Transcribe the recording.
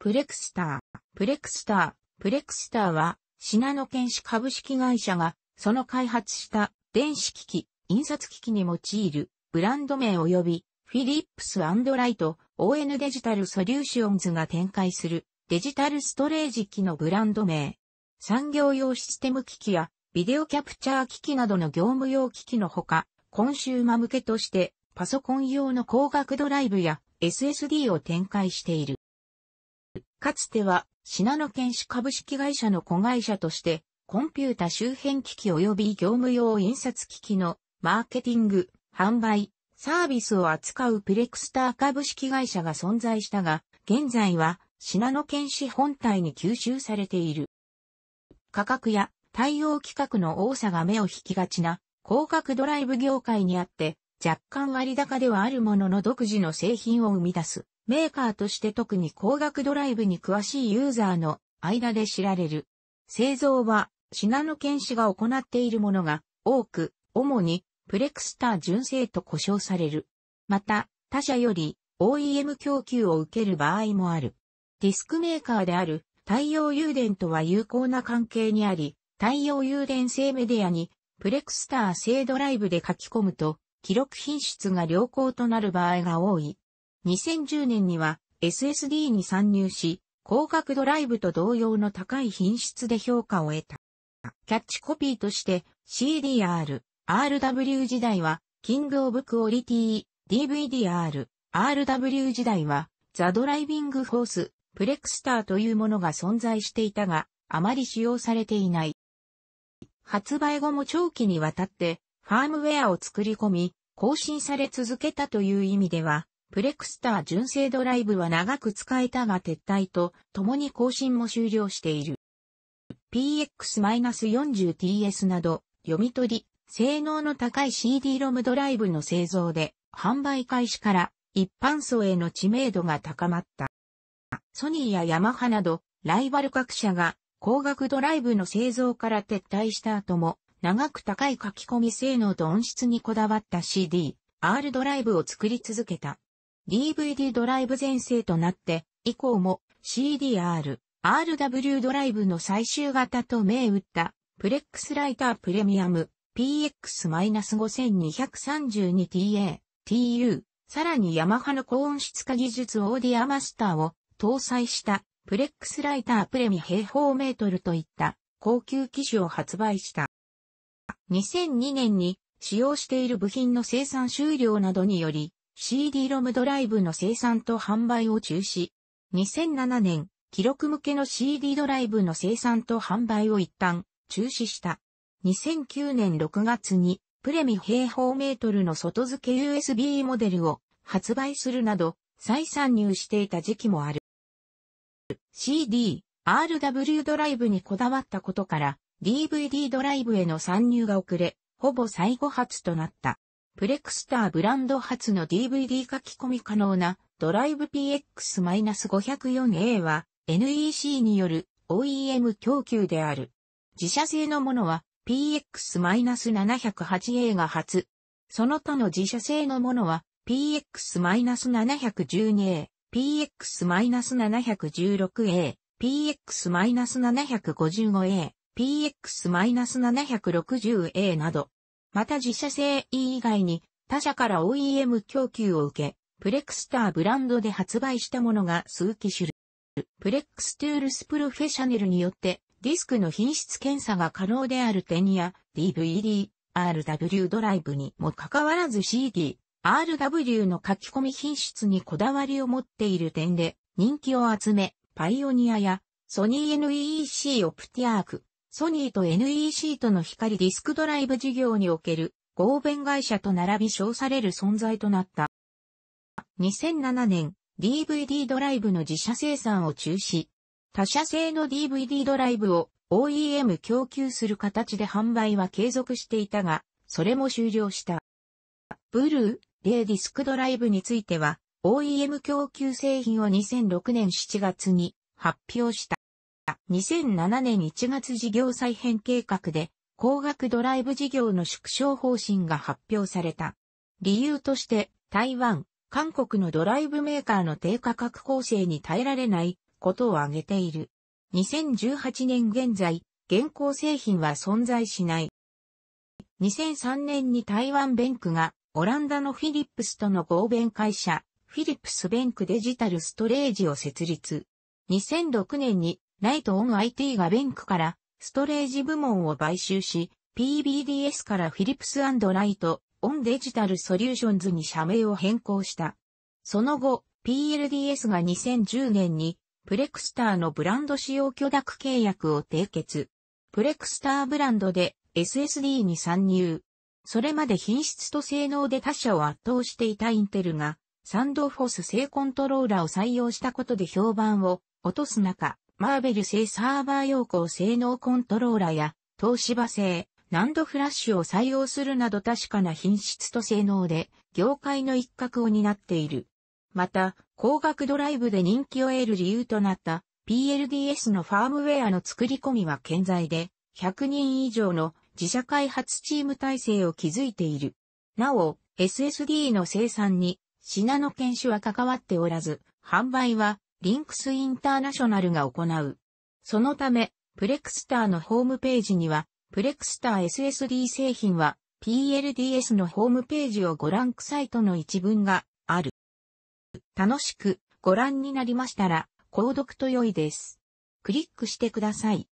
プレクスター。プレクスター。プレクスターは、品野県市株式会社が、その開発した電子機器、印刷機器に用いるブランド名及び、フィリップスライト、ON デジタルソリューションズが展開するデジタルストレージ機のブランド名。産業用システム機器やビデオキャプチャー機器などの業務用機器のほか、コンシューマ向けとしてパソコン用の光学ドライブや SSD を展開している。かつては、信濃県市株式会社の子会社として、コンピュータ周辺機器及び業務用印刷機器のマーケティング、販売、サービスを扱うプレクスター株式会社が存在したが、現在は信濃県市本体に吸収されている。価格や対応規格の多さが目を引きがちな広角ドライブ業界にあって、若干割高ではあるものの独自の製品を生み出すメーカーとして特に光学ドライブに詳しいユーザーの間で知られる。製造は、品の検氏が行っているものが多く、主にプレクスター純正と呼称される。また、他社より OEM 供給を受ける場合もある。ディスクメーカーである太陽誘電とは有効な関係にあり、太陽誘電製メディアにプレクスター製ドライブで書き込むと、記録品質が良好となる場合が多い。2010年には SSD に参入し、広角ドライブと同様の高い品質で評価を得た。キャッチコピーとして CDR、RW 時代はキングオブクオリティ、DVDR、RW 時代はザドライビングフォース、プレクスターというものが存在していたが、あまり使用されていない。発売後も長期にわたってファームウェアを作り込み、更新され続けたという意味では、プレクスター純正ドライブは長く使えたが撤退と、共に更新も終了している。PX-40TS など、読み取り、性能の高い CD-ROM ドライブの製造で、販売開始から一般層への知名度が高まった。ソニーやヤマハなど、ライバル各社が光学ドライブの製造から撤退した後も、長く高い書き込み性能と音質にこだわった CD、R ドライブを作り続けた。DVD ドライブ全盛となって、以降も CDR、RW ドライブの最終型と銘打った、プレックスライタープレミアム、PX-5232TA、TU、さらにヤマハの高音質化技術オーディアマスターを搭載したプレックスライタープレミ平方メートルといった高級機種を発売した。2002年に使用している部品の生産終了などにより CD r o m ドライブの生産と販売を中止。2007年、記録向けの CD ドライブの生産と販売を一旦中止した。2009年6月にプレミ平方メートルの外付け USB モデルを発売するなど再参入していた時期もある。CD、RW ドライブにこだわったことから DVD ドライブへの参入が遅れ、ほぼ最後発となった。プレクスターブランド初の DVD 書き込み可能なドライブ PX-504A は NEC による OEM 供給である。自社製のものは PX-708A が初。その他の自社製のものは PX-712A、PX-716A、PX-755A、PX-760A など、また自社製 E 以外に他社から OEM 供給を受け、プレクスターブランドで発売したものが数機種類。プレックストゥールスプロフェッショネルによってディスクの品質検査が可能である点や DVD、RW ドライブにもかかわらず CD、RW の書き込み品質にこだわりを持っている点で人気を集め、パイオニアやソニー NEC オプティアーク、ソニーと NEC との光ディスクドライブ事業における合弁会社と並び称される存在となった。2007年、DVD ドライブの自社生産を中止。他社製の DVD ドライブを OEM 供給する形で販売は継続していたが、それも終了した。ブルー、レイディスクドライブについては、OEM 供給製品を2006年7月に発表した。2007年1月事業再編計画で、高額ドライブ事業の縮小方針が発表された。理由として、台湾、韓国のドライブメーカーの低価格構成に耐えられないことを挙げている。2018年現在、現行製品は存在しない。2003年に台湾ベンクがオランダのフィリップスとの合弁会社、フィリップスベンクデジタルストレージを設立。2006年にライトオン IT がベンクからストレージ部門を買収し、PBDS からフィリップスライトオンデジタルソリューションズに社名を変更した。その後、PLDS が2010年にプレクスターのブランド使用許諾契約を締結。プレクスターブランドで SSD に参入。それまで品質と性能で他社を圧倒していたインテルが、サンドフォス製コントローラを採用したことで評判を落とす中、マーベル製サーバー用向性能コントローラや、東芝製、ナンドフラッシュを採用するなど確かな品質と性能で、業界の一角を担っている。また、光学ドライブで人気を得る理由となった PLDS のファームウェアの作り込みは健在で、100人以上の自社開発チーム体制を築いている。なお、SSD の生産に、シナノ研修は関わっておらず、販売はリンクスインターナショナルが行う。そのため、プレクスターのホームページには、プレクスター SSD 製品は PLDS のホームページをご覧くさいとの一文がある。楽しくご覧になりましたら、購読と良いです。クリックしてください。